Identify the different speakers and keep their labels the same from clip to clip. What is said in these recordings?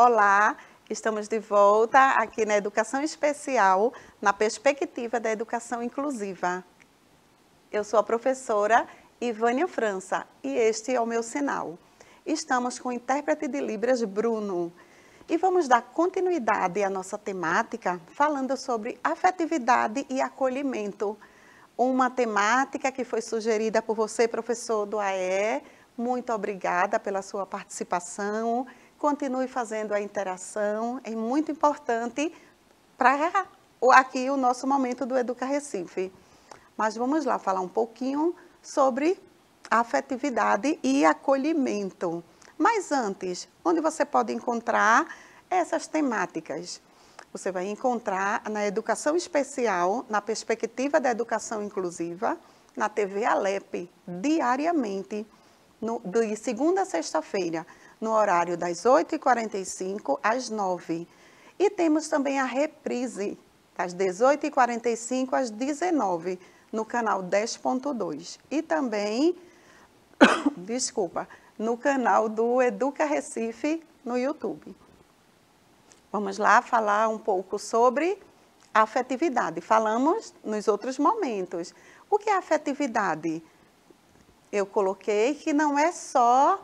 Speaker 1: Olá, estamos de volta aqui na Educação Especial, na perspectiva da educação inclusiva. Eu sou a professora Ivânia França e este é o meu sinal. Estamos com o intérprete de Libras, Bruno, e vamos dar continuidade à nossa temática falando sobre afetividade e acolhimento. Uma temática que foi sugerida por você, professor do AE. Muito obrigada pela sua participação continue fazendo a interação, é muito importante para aqui o nosso momento do Educa Recife. Mas vamos lá falar um pouquinho sobre afetividade e acolhimento. Mas antes, onde você pode encontrar essas temáticas? Você vai encontrar na Educação Especial, na Perspectiva da Educação Inclusiva, na TV Alep, diariamente, no, de segunda a sexta-feira, no horário das 8h45 às 9h. E temos também a reprise, das 18h45 às 19h, no canal 10.2. E também, desculpa, no canal do Educa Recife no YouTube. Vamos lá falar um pouco sobre afetividade. Falamos nos outros momentos. O que é afetividade? Eu coloquei que não é só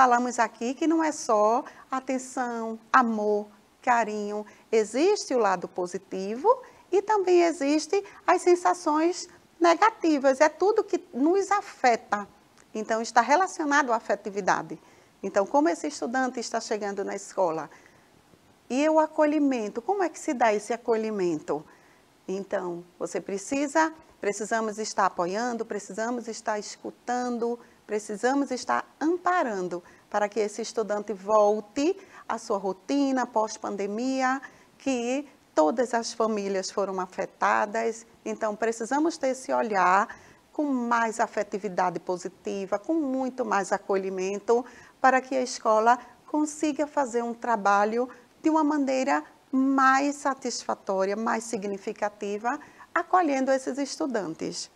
Speaker 1: falamos aqui que não é só atenção, amor, carinho. Existe o lado positivo e também existe as sensações negativas. É tudo que nos afeta. Então, está relacionado à afetividade. Então, como esse estudante está chegando na escola? E o acolhimento, como é que se dá esse acolhimento? Então, você precisa, precisamos estar apoiando, precisamos estar escutando, Precisamos estar amparando para que esse estudante volte à sua rotina pós-pandemia, que todas as famílias foram afetadas. Então, precisamos ter esse olhar com mais afetividade positiva, com muito mais acolhimento, para que a escola consiga fazer um trabalho de uma maneira mais satisfatória, mais significativa, acolhendo esses estudantes.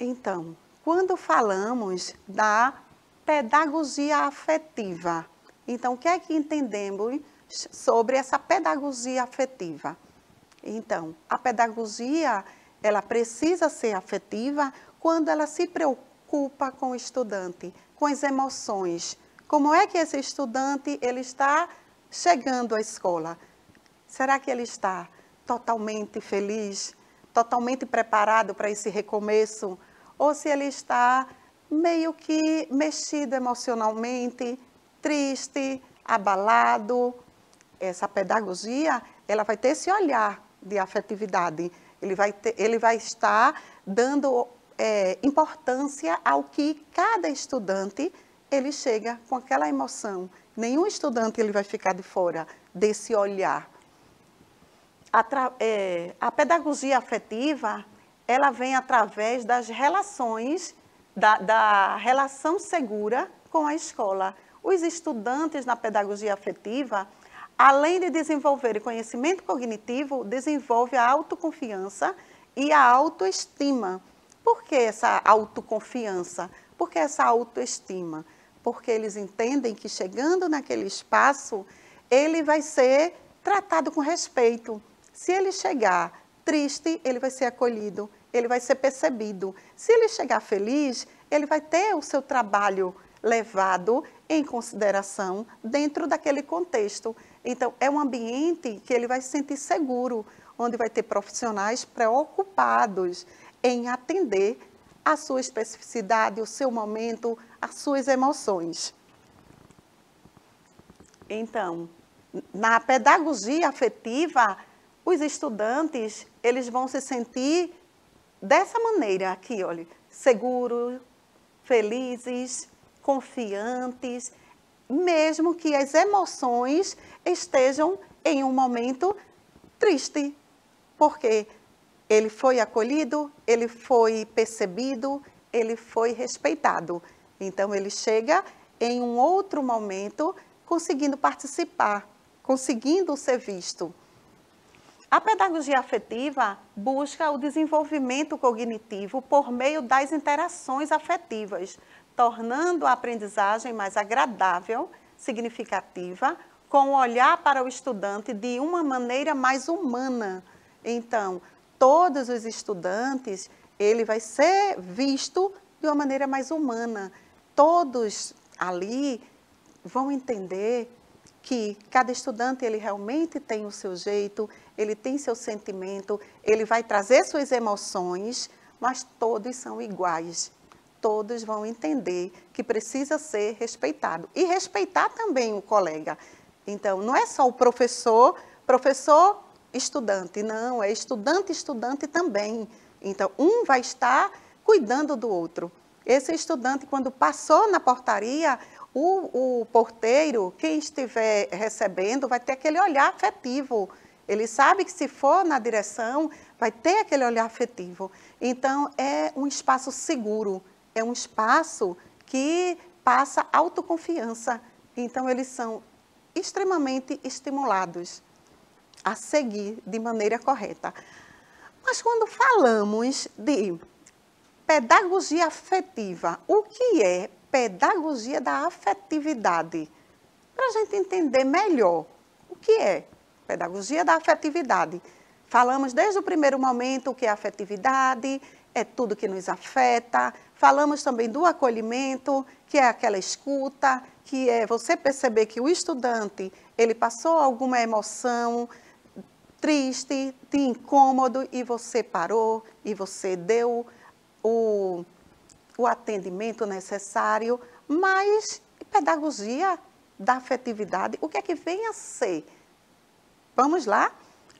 Speaker 1: Então, quando falamos da pedagogia afetiva, então o que é que entendemos sobre essa pedagogia afetiva? Então, a pedagogia, ela precisa ser afetiva quando ela se preocupa com o estudante, com as emoções. Como é que esse estudante, ele está chegando à escola? Será que ele está totalmente feliz, totalmente preparado para esse recomeço? ou se ele está meio que mexido emocionalmente, triste, abalado. Essa pedagogia, ela vai ter esse olhar de afetividade. Ele vai, ter, ele vai estar dando é, importância ao que cada estudante ele chega com aquela emoção. Nenhum estudante ele vai ficar de fora desse olhar. A, é, a pedagogia afetiva ela vem através das relações, da, da relação segura com a escola. Os estudantes na pedagogia afetiva, além de desenvolver conhecimento cognitivo, desenvolve a autoconfiança e a autoestima. Por que essa autoconfiança? Por que essa autoestima? Porque eles entendem que chegando naquele espaço, ele vai ser tratado com respeito. Se ele chegar triste, ele vai ser acolhido ele vai ser percebido. Se ele chegar feliz, ele vai ter o seu trabalho levado em consideração dentro daquele contexto. Então, é um ambiente que ele vai se sentir seguro, onde vai ter profissionais preocupados em atender a sua especificidade, o seu momento, as suas emoções. Então, na pedagogia afetiva, os estudantes, eles vão se sentir dessa maneira aqui, olha, seguro, felizes, confiantes, mesmo que as emoções estejam em um momento triste, porque ele foi acolhido, ele foi percebido, ele foi respeitado. Então ele chega em um outro momento conseguindo participar, conseguindo ser visto. A pedagogia afetiva busca o desenvolvimento cognitivo por meio das interações afetivas, tornando a aprendizagem mais agradável, significativa, com o olhar para o estudante de uma maneira mais humana. Então, todos os estudantes, ele vai ser visto de uma maneira mais humana. Todos ali vão entender que cada estudante ele realmente tem o seu jeito, ele tem seu sentimento, ele vai trazer suas emoções, mas todos são iguais. Todos vão entender que precisa ser respeitado e respeitar também o colega. Então, não é só o professor, professor, estudante, não, é estudante, estudante também. Então, um vai estar cuidando do outro. Esse estudante, quando passou na portaria, o, o porteiro, quem estiver recebendo, vai ter aquele olhar afetivo ele sabe que se for na direção, vai ter aquele olhar afetivo. Então, é um espaço seguro, é um espaço que passa autoconfiança. Então, eles são extremamente estimulados a seguir de maneira correta. Mas quando falamos de pedagogia afetiva, o que é pedagogia da afetividade? Para a gente entender melhor o que é Pedagogia da afetividade. Falamos desde o primeiro momento o que é afetividade, é tudo que nos afeta. Falamos também do acolhimento, que é aquela escuta, que é você perceber que o estudante, ele passou alguma emoção triste, de incômodo e você parou e você deu o, o atendimento necessário, mas pedagogia da afetividade, o que é que vem a ser? Vamos lá?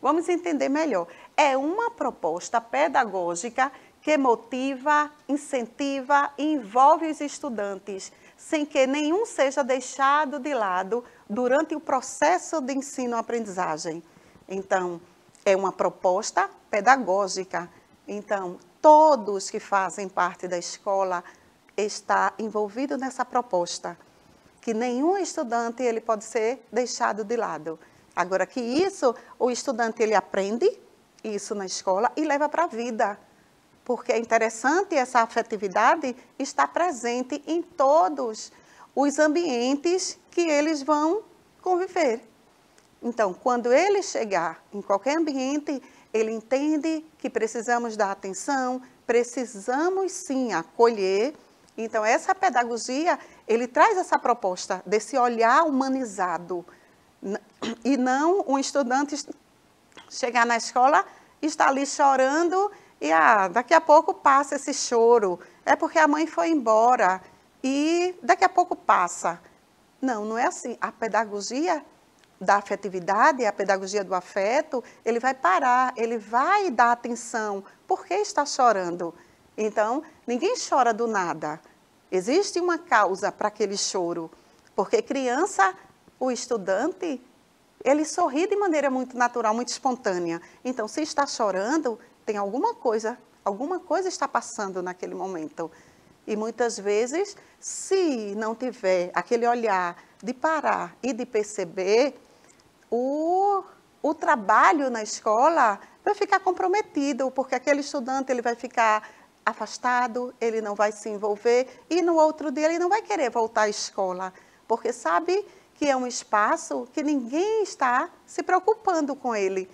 Speaker 1: Vamos entender melhor. É uma proposta pedagógica que motiva, incentiva e envolve os estudantes, sem que nenhum seja deixado de lado durante o processo de ensino-aprendizagem. Então, é uma proposta pedagógica. Então, todos que fazem parte da escola está envolvido nessa proposta, que nenhum estudante ele pode ser deixado de lado. Agora que isso, o estudante ele aprende isso na escola e leva para a vida. Porque é interessante essa afetividade estar presente em todos os ambientes que eles vão conviver. Então, quando ele chegar em qualquer ambiente, ele entende que precisamos dar atenção, precisamos sim acolher. Então, essa pedagogia, ele traz essa proposta desse olhar humanizado e não um estudante chegar na escola e estar ali chorando e ah, daqui a pouco passa esse choro, é porque a mãe foi embora e daqui a pouco passa. Não, não é assim. A pedagogia da afetividade, a pedagogia do afeto, ele vai parar, ele vai dar atenção. Por que está chorando? Então, ninguém chora do nada. Existe uma causa para aquele choro, porque criança o estudante, ele sorri de maneira muito natural, muito espontânea. Então, se está chorando, tem alguma coisa, alguma coisa está passando naquele momento. E muitas vezes, se não tiver aquele olhar de parar e de perceber, o, o trabalho na escola vai ficar comprometido, porque aquele estudante ele vai ficar afastado, ele não vai se envolver e no outro dia ele não vai querer voltar à escola, porque sabe que é um espaço que ninguém está se preocupando com ele.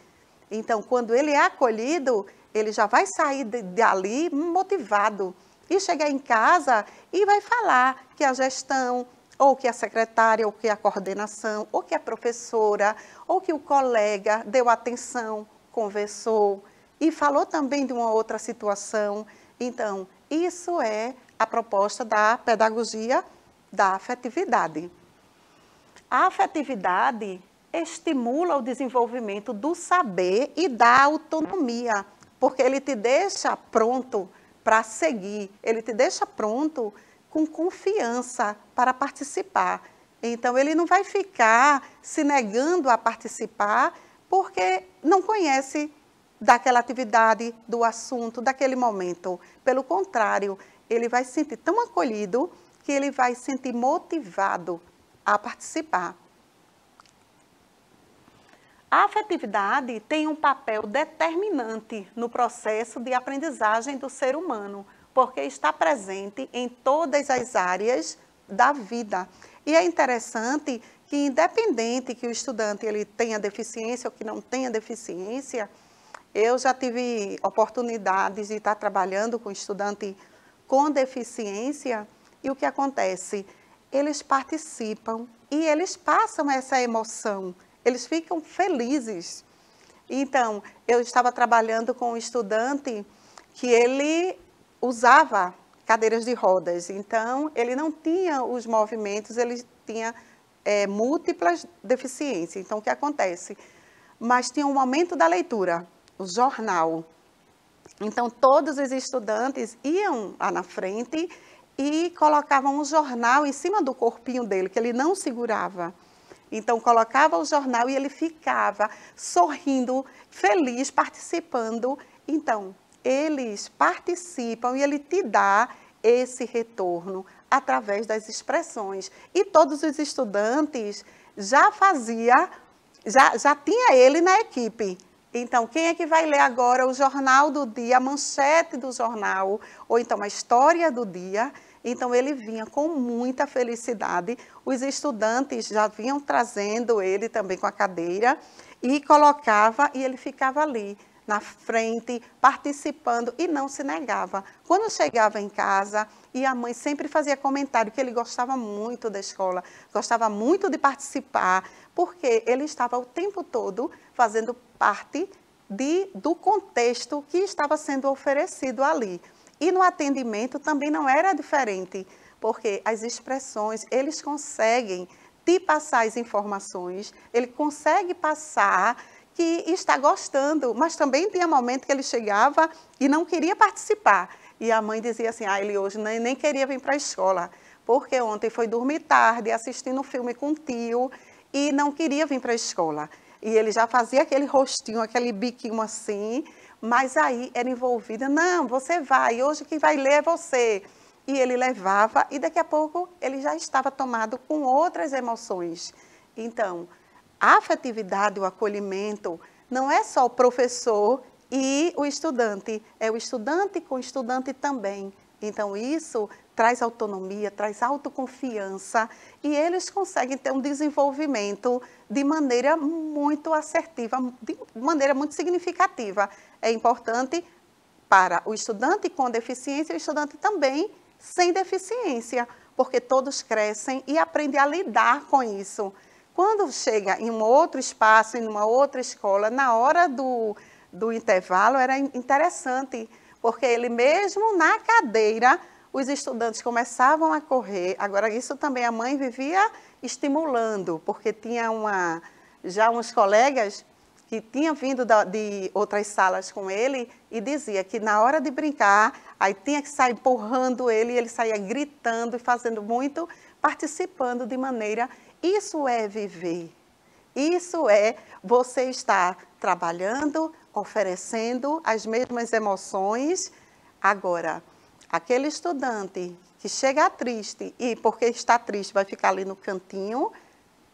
Speaker 1: Então, quando ele é acolhido, ele já vai sair dali motivado e chegar em casa e vai falar que a gestão, ou que a secretária, ou que a coordenação, ou que a professora, ou que o colega deu atenção, conversou e falou também de uma outra situação. Então, isso é a proposta da pedagogia da afetividade. A afetividade estimula o desenvolvimento do saber e da autonomia, porque ele te deixa pronto para seguir, ele te deixa pronto com confiança para participar. Então, ele não vai ficar se negando a participar porque não conhece daquela atividade, do assunto, daquele momento. Pelo contrário, ele vai se sentir tão acolhido que ele vai se sentir motivado a participar. A afetividade tem um papel determinante no processo de aprendizagem do ser humano, porque está presente em todas as áreas da vida. E é interessante que, independente que o estudante ele tenha deficiência ou que não tenha deficiência, eu já tive oportunidades de estar trabalhando com estudante com deficiência e o que acontece? eles participam e eles passam essa emoção, eles ficam felizes. Então, eu estava trabalhando com um estudante que ele usava cadeiras de rodas, então ele não tinha os movimentos, ele tinha é, múltiplas deficiências. Então, o que acontece? Mas tinha um momento da leitura, o jornal. Então, todos os estudantes iam lá na frente e colocavam um jornal em cima do corpinho dele, que ele não segurava. Então, colocava o jornal e ele ficava sorrindo, feliz, participando. Então, eles participam e ele te dá esse retorno através das expressões. E todos os estudantes já fazia, já, já tinha ele na equipe. Então, quem é que vai ler agora o jornal do dia, a manchete do jornal, ou então a história do dia? Então, ele vinha com muita felicidade. Os estudantes já vinham trazendo ele também com a cadeira e colocava e ele ficava ali na frente, participando e não se negava. Quando chegava em casa, e a mãe sempre fazia comentário que ele gostava muito da escola, gostava muito de participar, porque ele estava o tempo todo fazendo parte de, do contexto que estava sendo oferecido ali. E no atendimento também não era diferente, porque as expressões, eles conseguem te passar as informações, ele consegue passar que está gostando, mas também tinha momento que ele chegava e não queria participar. E a mãe dizia assim: ah, ele hoje nem, nem queria vir para a escola, porque ontem foi dormir tarde, assistindo um filme com o tio e não queria vir para a escola. E ele já fazia aquele rostinho, aquele biquinho assim, mas aí era envolvida, não, você vai, hoje quem vai ler é você. E ele levava e daqui a pouco ele já estava tomado com outras emoções. Então, a afetividade, o acolhimento, não é só o professor e o estudante, é o estudante com o estudante também. Então, isso traz autonomia, traz autoconfiança e eles conseguem ter um desenvolvimento de maneira muito assertiva, de maneira muito significativa. É importante para o estudante com deficiência e o estudante também sem deficiência, porque todos crescem e aprendem a lidar com isso. Quando chega em um outro espaço, em uma outra escola, na hora do, do intervalo era interessante, porque ele mesmo na cadeira os estudantes começavam a correr. Agora, isso também a mãe vivia estimulando, porque tinha uma, já uns colegas que tinham vindo da, de outras salas com ele e dizia que na hora de brincar, aí tinha que sair empurrando ele, e ele saía gritando e fazendo muito, participando de maneira. Isso é viver. Isso é você estar trabalhando, oferecendo as mesmas emoções. Agora, Aquele estudante que chega triste e porque está triste vai ficar ali no cantinho,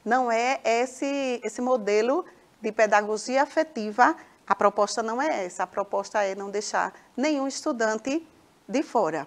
Speaker 1: não é esse, esse modelo de pedagogia afetiva. A proposta não é essa, a proposta é não deixar nenhum estudante de fora.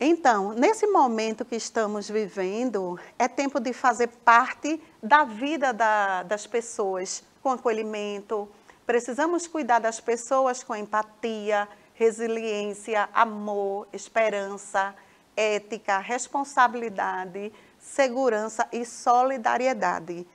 Speaker 1: Então, nesse momento que estamos vivendo, é tempo de fazer parte da vida da, das pessoas com acolhimento. Precisamos cuidar das pessoas com empatia, resiliência, amor, esperança, ética, responsabilidade, segurança e solidariedade.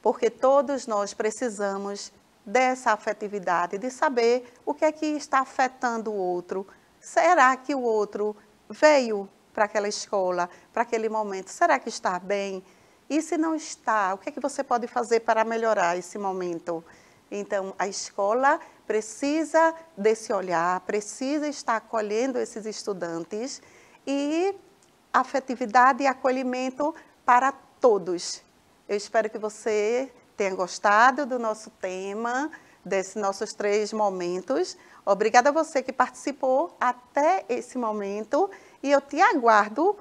Speaker 1: Porque todos nós precisamos dessa afetividade, de saber o que é que está afetando o outro. Será que o outro veio para aquela escola, para aquele momento? Será que está bem? E se não está, o que é que você pode fazer para melhorar esse momento? Então, a escola precisa desse olhar, precisa estar acolhendo esses estudantes e afetividade e acolhimento para todos. Eu espero que você tenha gostado do nosso tema, desses nossos três momentos. Obrigada a você que participou até esse momento e eu te aguardo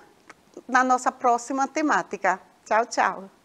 Speaker 1: na nossa próxima temática. Tchau, tchau.